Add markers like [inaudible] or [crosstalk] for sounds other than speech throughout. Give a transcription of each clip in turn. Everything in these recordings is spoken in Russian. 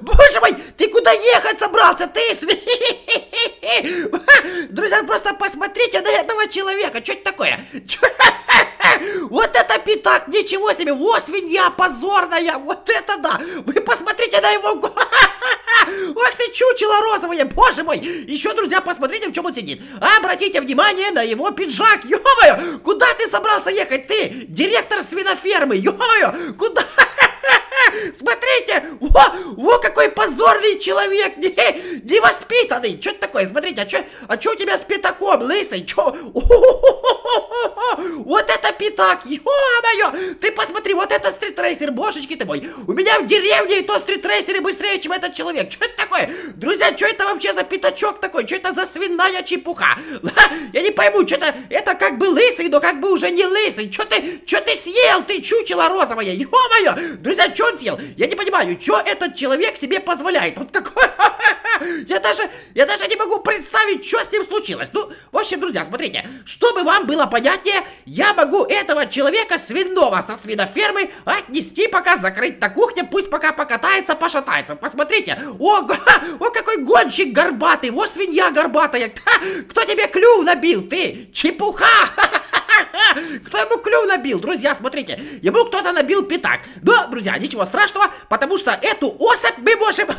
Боже мой, ты куда ехать собрался? Ты Друзья, просто посмотрите на этого человека. Что это такое? Вот это пятак, ничего себе. Во, свинья позорная. Вот это да. Вы посмотрите на его Ах ты чучело розовое, боже мой! Еще, друзья, посмотрите, в чем он сидит. Обратите внимание на его пиджак. Ё-моё, куда ты собрался ехать? Ты директор свинофермы. Ё-моё, куда? смотрите, о, о, какой позорный человек, [laughs] не, невоспитанный, что это такое, смотрите, а что а у тебя с пятаком, лысый, что, [laughs] [laughs] Вот это пятак! Ё-моё! Ты посмотри, вот это стритрейсер, божечки ты мой! У меня в деревне и то стритрейсеры быстрее, чем этот человек! Что это такое? Друзья, что это вообще за пятачок такой? Что это за свиная чепуха? [laughs] Я не пойму, что это... Это как бы лысый, но как бы уже не лысый! Что ты... Что ты съел, ты чучело розовое? Ё-моё! Друзья, что он съел? Я не понимаю, что этот человек себе позволяет? Вот такой... [laughs] Я даже... Я даже не могу представить, что с ним случилось! Ну, в общем, друзья, смотрите, чтобы вам было понятно, кстати, я могу этого человека свиного со свинофермы отнести, пока закрыть на кухне, пусть пока покатается, пошатается. Посмотрите, о, о какой гонщик горбатый, Вот свинья горбатая. Кто тебе клюв набил, ты? Чепуха! [laughs] Кто ему клюв набил? Друзья, смотрите, ему кто-то набил пятак. Но, друзья, ничего страшного, потому что эту особь мы можем... [laughs]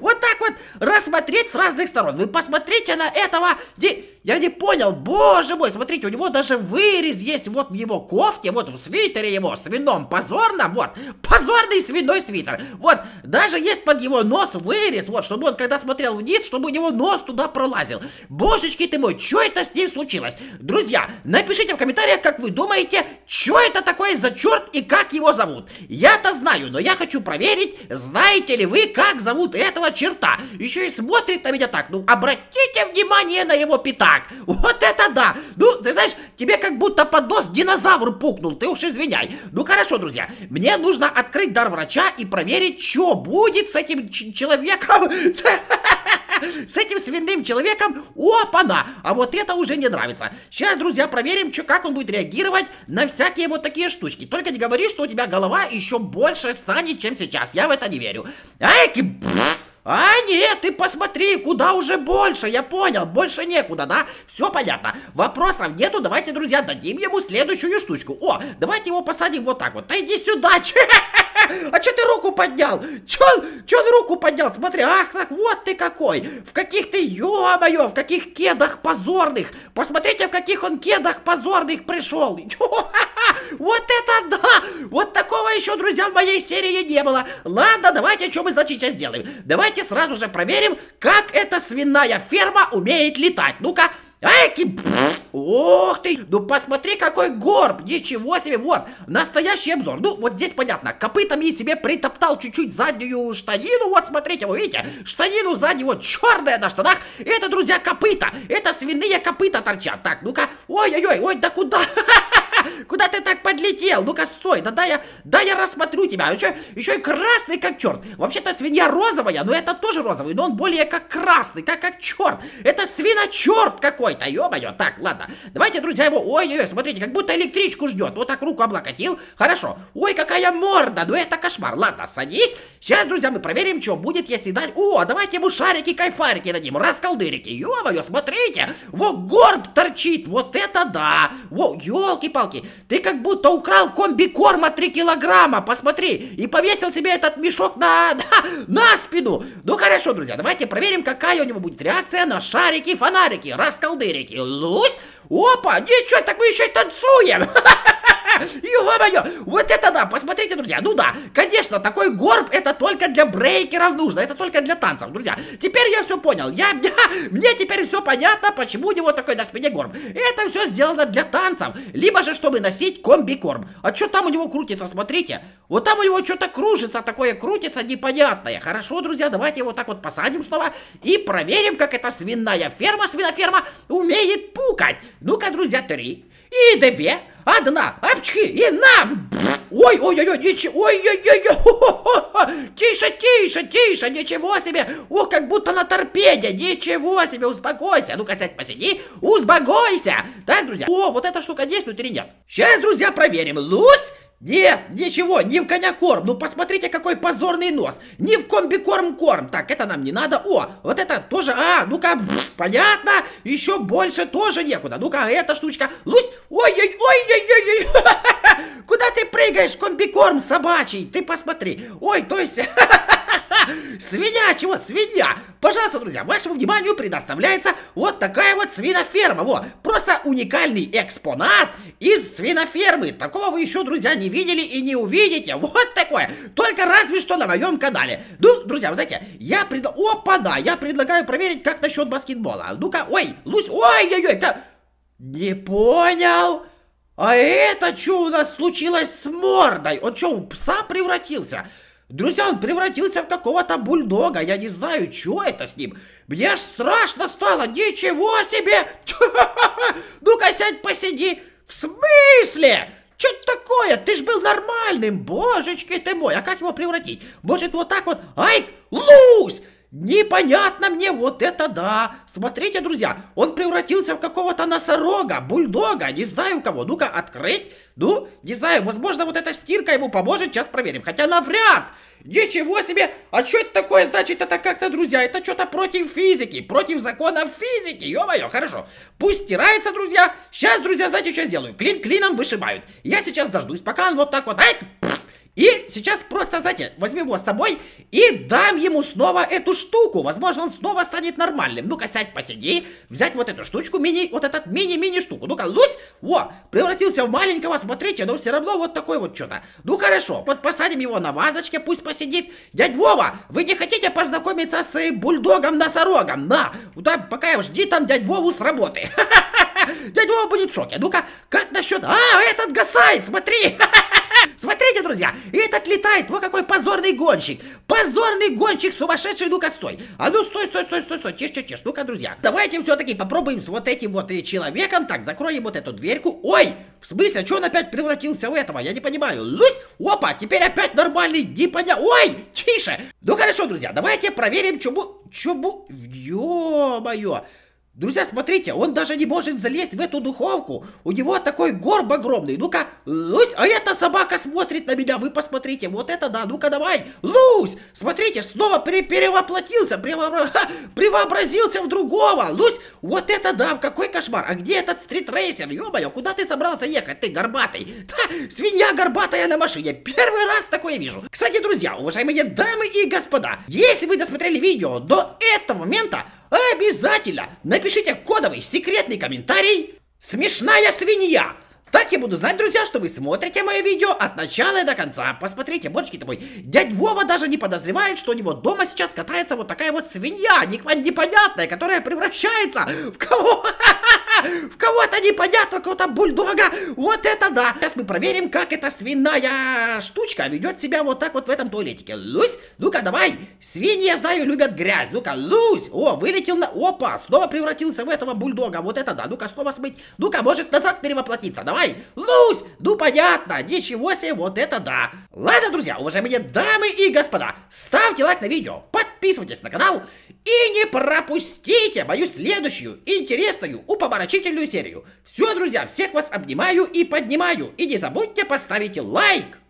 Вот так вот рассмотреть с разных сторон. Вы посмотрите на этого... Я не понял, боже мой, смотрите, у него даже вырез есть вот в его кофте, вот в свитере его, свином, позорно, вот, позорный свиной свитер, вот, даже есть под его нос вырез, вот, чтобы он, когда смотрел вниз, чтобы у него нос туда пролазил. Божечки ты мой, что это с ним случилось? Друзья, напишите в комментариях, как вы думаете, что это такое за черт и как его зовут. Я-то знаю, но я хочу проверить, знаете ли вы, как зовут этого черта черта, еще и смотрит на меня так, ну обратите внимание на его пятак, вот это да, ну ты знаешь, тебе как будто под нос динозавр пукнул, ты уж извиняй, ну хорошо, друзья, мне нужно открыть дар врача и проверить, что будет с этим человеком, [laughs] с этим свиным человеком, опа-на, а вот это уже не нравится, сейчас, друзья, проверим, что, как он будет реагировать на всякие вот такие штучки, только не говори, что у тебя голова еще больше станет, чем сейчас, я в это не верю, айки, а, нет, ты посмотри, куда уже больше, я понял, больше некуда, да? Все понятно, вопросов нету, давайте, друзья, дадим ему следующую штучку. О, давайте его посадим вот так вот, да иди сюда, [laughs] че? А что ты руку поднял? Че че он руку поднял? Смотри, ах, так вот ты какой. В каких ты, ё-моё, в каких кедах позорных. Посмотрите, в каких он кедах позорных пришел. [laughs] Вот это да! Вот такого еще, друзья, в моей серии не было. Ладно, давайте что мы, значит, сейчас сделаем. Давайте сразу же проверим, как эта свиная ферма умеет летать. Ну-ка, айки! ох ты, ну посмотри какой горб, ничего себе, вот, настоящий обзор, ну вот здесь понятно, копытами себе притоптал чуть-чуть заднюю штанину, вот смотрите, вы видите, штанину сзади вот черная на штанах, это, друзья, копыта, это свиные копыта торчат, так, ну-ка, ой-ой-ой, ой, да куда, [laughs] Куда ты так подлетел? Ну-ка, стой, да дай я, да я рассмотрю тебя. Еще, а еще и красный, как черт. Вообще-то свинья розовая, но это тоже розовый, но он более как красный, как, как черт. Это свиночерт какой-то, ё-моё. Так, ладно, давайте, друзья, его... Ой-ой-ой, смотрите, как будто электричку ждет. Вот так руку облокотил, хорошо. Ой, какая морда, ну это кошмар. Ладно, садись. Сейчас, друзья, мы проверим, что будет, если дать... О, давайте ему шарики-кайфарики дадим, расколдырики. Ё-моё, смотрите, вот горб торчит, вот это да. Во, елки-палки палки. Ты как будто украл комбикорма 3 килограмма, посмотри, и повесил себе этот мешок на, [laughs] на, на спину. Ну хорошо, друзья, давайте проверим, какая у него будет реакция на шарики, фонарики, расколдырики. Лусь, опа, ничего, так мы еще и танцуем. [laughs] [laughs] Ё-моё! Вот это да! Посмотрите, друзья! Ну да, конечно, такой горб это только для брейкеров нужно, это только для танцев, друзья. Теперь я все понял. Я, я, [laughs] мне теперь все понятно, почему у него такой на спине горб. Это все сделано для танцев. Либо же, чтобы носить комби-корм. А что там у него крутится, смотрите. Вот там у него что-то кружится, такое крутится непонятное. Хорошо, друзья, давайте его так вот посадим снова и проверим, как эта свиная ферма, свиноферма, умеет пукать друзья, три. И две. Одна. Апчхи. И на. Ой, ой, ой, ой, ничего. Ой, ой, ой, ой. Тише, тише, тише. Ничего себе. ох как будто на торпеде. Ничего себе. Успокойся. Ну-ка, сядь, посиди. Успокойся. Так, друзья. О, вот эта штука действует или нет. Сейчас, друзья, проверим. Лусь. Нет, ничего, не в коня корм. Ну посмотрите, какой позорный нос. Не в комби корм корм. Так, это нам не надо. О, вот это тоже. А, ну-ка, понятно. Еще больше тоже некуда. Ну-ка, эта штучка. Лусь. Ой-ой-ой-ой-ой. [laughs] Куда ты прыгаешь, комби корм, собачий? Ты посмотри. Ой, то есть... [laughs] Свинья, чего свинья? Пожалуйста, друзья, вашему вниманию предоставляется вот такая вот свиноферма. Вот, просто уникальный экспонат из свинофермы. Такого вы еще, друзья, не видели и не увидите. Вот такое. Только разве что на моем канале. Ну, друзья, вы знаете, я пред... Опа, да, я предлагаю проверить, как насчет баскетбола. Ну-ка, ой, Лусь, ой-ой-ой, как... Не понял? А это что у нас случилось с мордой? Он что, в пса превратился? Друзья, он превратился в какого-то бульдога. Я не знаю, что это с ним. Мне аж страшно стало. Ничего себе! [laughs] Ну-ка, сядь, посиди. В смысле? Что это такое? Ты ж был нормальным. Божечки ты мой. А как его превратить? Может, вот так вот? Айк, лусь! Непонятно мне вот это да! Смотрите, друзья, он превратился в какого-то носорога, бульдога, не знаю кого. Ну-ка, открыть. Ну, не знаю, возможно, вот эта стирка ему поможет, сейчас проверим. Хотя навряд! Ничего себе! А что это такое, значит, это как-то, друзья? Это что-то против физики, против законов физики, ё-моё, хорошо. Пусть стирается, друзья. Сейчас, друзья, знаете, что я сделаю? Клин клином вышибают. Я сейчас дождусь, пока он вот так вот... Ай! Пфф! И сейчас просто, знаете, возьму его с собой и дам ему снова эту штуку. Возможно, он снова станет нормальным. Ну-ка, сядь, посиди. Взять вот эту штучку, мини, вот этот мини-мини штуку. Ну-ка, лусь. о, превратился в маленького, смотрите, но все равно вот такой вот что-то. Ну, хорошо, вот посадим его на вазочке, пусть посидит. Дядь Вова, вы не хотите познакомиться с бульдогом-носорогом? На, да, пока жди там дядь Вову с работы. [laughs] Дядь Вова будет в шоке. Ну-ка, как насчет... А, этот гасает, смотри! [laughs] Смотри! друзья, этот летает, вот какой позорный гонщик. Позорный гонщик сумасшедший, ну-ка стой. А ну стой, стой, стой, стой, стой, тише, тише, тише. Ну-ка, друзья, давайте все-таки попробуем с вот этим вот э, человеком. Так, закроем вот эту дверьку. Ой, в смысле, что он опять превратился в этого? Я не понимаю. Лусь, опа, теперь опять нормальный, не поня... Ой, тише. Ну хорошо, друзья, давайте проверим, чубу, чубу, Ё-моё. Друзья, смотрите, он даже не может залезть в эту духовку. У него такой горб огромный. Ну-ка, Лусь, а эта собака смотрит на меня. Вы посмотрите, вот это да, ну-ка давай. Лусь, смотрите, снова пере перевоплотился, превобра... [laughs] превообразился в другого. Лусь, вот это да, какой кошмар. А где этот стритрейсер? Ё-моё, куда ты собрался ехать, ты горбатый? [laughs] Ха, свинья горбатая на машине. Первый раз такое вижу. Кстати, друзья, уважаемые дамы и господа, если вы досмотрели видео до этого момента, Обязательно напишите кодовый секретный комментарий «Смешная свинья». Так я буду знать, друзья, что вы смотрите мое видео от начала и до конца. Посмотрите, бочки такой. Дядь Вова даже не подозревает, что у него дома сейчас катается вот такая вот свинья, непонятная, которая превращается в кого? [laughs] [laughs] В кого-то непонятно, кого то бульдога. Вот это да. Сейчас мы проверим, как эта свиная штучка ведет себя вот так вот в этом туалетике. Лусь, ну-ка давай. Свиньи, я знаю, любят грязь. Ну-ка, Лусь. О, вылетел на... Опа, снова превратился в этого бульдога. Вот это да. Ну-ка, снова смыть. Ну-ка, может назад перевоплотиться. Давай. Лусь. Ну, понятно. Ничего себе, вот это да. Ладно, друзья, уважаемые дамы и господа, ставьте лайк на видео подписывайтесь на канал и не пропустите мою следующую интересную упоморочительную серию. Все, друзья, всех вас обнимаю и поднимаю. И не забудьте поставить лайк.